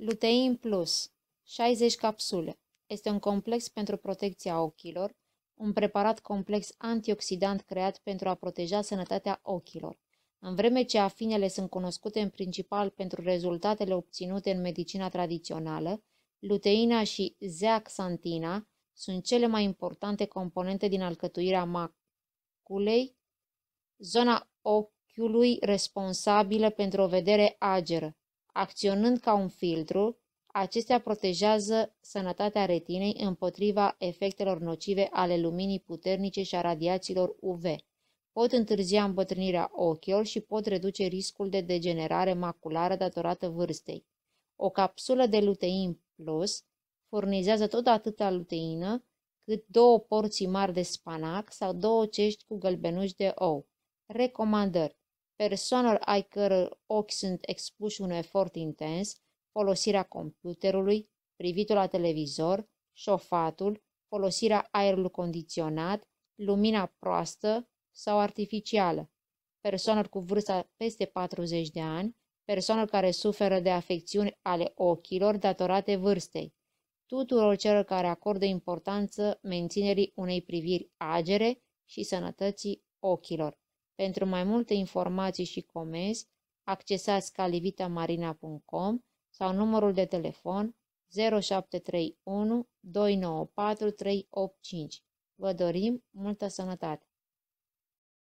Lutein Plus, 60 capsule. Este un complex pentru protecția ochilor, un preparat complex antioxidant creat pentru a proteja sănătatea ochilor. În vreme ce afinele sunt cunoscute în principal pentru rezultatele obținute în medicina tradițională, luteina și zeaxantina sunt cele mai importante componente din alcătuirea maculei, zona ochiului responsabilă pentru o vedere ageră, Acționând ca un filtru, acestea protejează sănătatea retinei împotriva efectelor nocive ale luminii puternice și a radiațiilor UV. Pot întârzia îmbătrânirea ochiilor și pot reduce riscul de degenerare maculară datorată vârstei. O capsulă de lutein plus furnizează tot atâta luteină cât două porții mari de spanac sau două cești cu gălbenuși de ou. Recomandări persoanelor ai căror ochi sunt expuși unui efort intens, folosirea computerului, privitul la televizor, șofatul, folosirea aerului condiționat, lumina proastă sau artificială, persoanelor cu vârsta peste 40 de ani, persoanelor care suferă de afecțiuni ale ochilor datorate vârstei, tuturor celor care acordă importanță menținerii unei priviri agere și sănătății ochilor. Pentru mai multe informații și comenzi, accesați calivitamarina.com sau numărul de telefon 0731 294 385. Vă dorim multă sănătate!